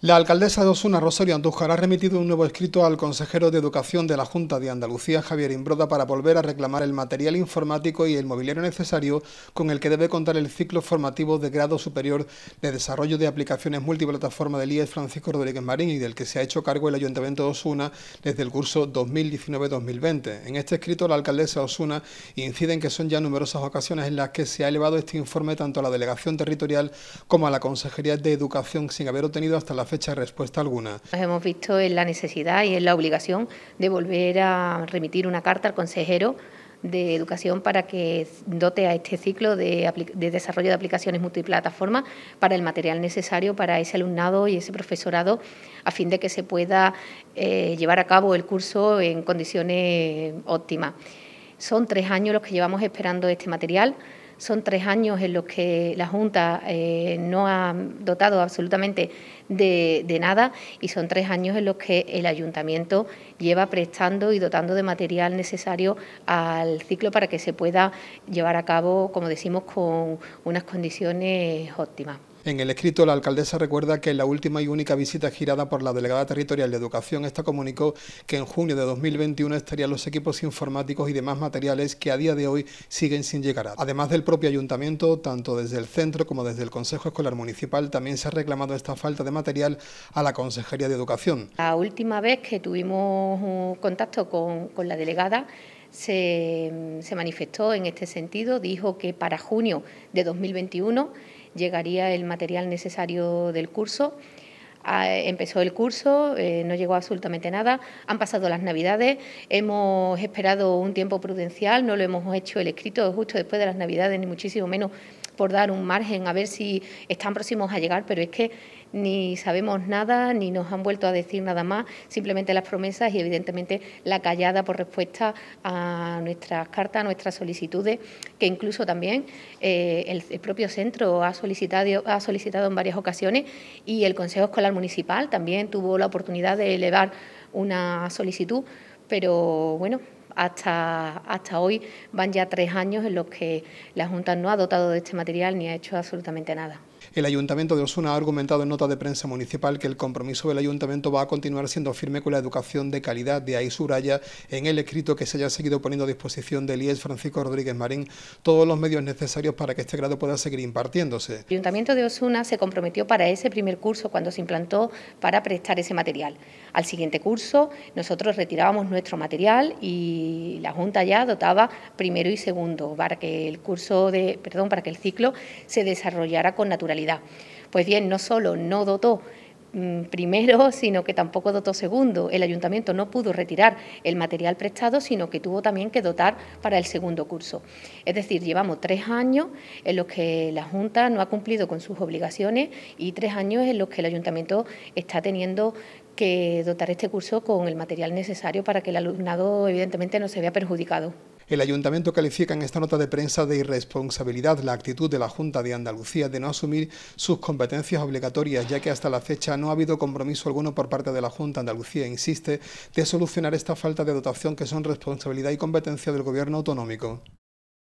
La alcaldesa de Osuna, Rosario Andújar, ha remitido un nuevo escrito al consejero de Educación de la Junta de Andalucía, Javier Imbroda, para volver a reclamar el material informático y el mobiliario necesario con el que debe contar el ciclo formativo de grado superior de desarrollo de aplicaciones multiplataforma del IES Francisco Rodríguez Marín y del que se ha hecho cargo el Ayuntamiento de Osuna desde el curso 2019-2020. En este escrito, la alcaldesa de Osuna incide en que son ya numerosas ocasiones en las que se ha elevado este informe tanto a la Delegación Territorial como a la Consejería de Educación sin haber obtenido hasta la fecha respuesta alguna. hemos visto en la necesidad y en la obligación de volver a remitir una carta al consejero de Educación para que dote a este ciclo de, desarrollo de aplicaciones multiplataforma para el material necesario para ese alumnado y ese profesorado a fin de que se pueda eh, llevar a cabo el curso en condiciones óptimas. Son tres años los que llevamos esperando este material. Son tres años en los que la Junta eh, no ha dotado absolutamente de, nada y son tres años en los que el Ayuntamiento lleva prestando y dotando de material necesario al ciclo para que se pueda llevar a cabo, como decimos, con unas condiciones óptimas. En el escrito, la alcaldesa recuerda que en la última y única visita girada por la delegada territorial de Educación, esta comunicó que en junio de 2021 estarían los equipos informáticos y demás materiales que a día de hoy siguen sin llegar. Además del propio ayuntamiento, tanto desde el centro como desde el Consejo Escolar Municipal, también se ha reclamado esta falta de material a la Consejería de Educación. La última vez que tuvimos contacto con, con la delegada, se, manifestó en este sentido, dijo que para junio de 2021 llegaría el material necesario del curso ah, empezó el curso, eh, no llegó absolutamente nada, han pasado las navidades, hemos esperado un tiempo prudencial, no lo hemos hecho el escrito justo después de las navidades, ni muchísimo menos por dar un margen, a ver si están próximos a llegar, pero es que ni sabemos nada, ni nos han vuelto a decir nada más, simplemente las promesas y evidentemente la callada por respuesta a nuestras cartas, a nuestras solicitudes, que incluso también eh, el, propio centro ha solicitado, ha solicitado en varias ocasiones y el Consejo Escolar Municipal también tuvo la oportunidad de elevar una solicitud, pero bueno, hasta, hasta hoy van ya tres años en los que la Junta no ha dotado de este material ni ha hecho absolutamente nada. El Ayuntamiento de Osuna ha argumentado en nota de prensa municipal que el compromiso del Ayuntamiento va a continuar siendo firme con la educación de calidad, de ahí en el escrito que se haya seguido poniendo a disposición del IES Francisco Rodríguez Marín todos los medios necesarios para que este grado pueda seguir impartiéndose. El Ayuntamiento de Osuna se comprometió para ese primer curso cuando se implantó para prestar ese material. Al siguiente curso nosotros retirábamos nuestro material y y la Junta ya dotaba primero y segundo para que el curso de, perdón, para que el ciclo se desarrollara con naturalidad. Pues bien, no solo no dotó Mm, primero, sino que tampoco dotó segundo. El ayuntamiento no pudo retirar el material prestado, sino que tuvo también que dotar para el segundo curso. Es decir, llevamos tres años en los que la Junta no ha cumplido con sus obligaciones y tres años en los que el ayuntamiento está teniendo que dotar este curso con el material necesario para que el alumnado, evidentemente, no se vea perjudicado. El ayuntamiento califica en esta nota de prensa de irresponsabilidad la actitud de la Junta de Andalucía de no asumir sus competencias obligatorias, ya que hasta la fecha no ha habido compromiso alguno por parte de la Junta de Andalucía, insiste, de solucionar esta falta de dotación que son responsabilidad y competencia del Gobierno autonómico.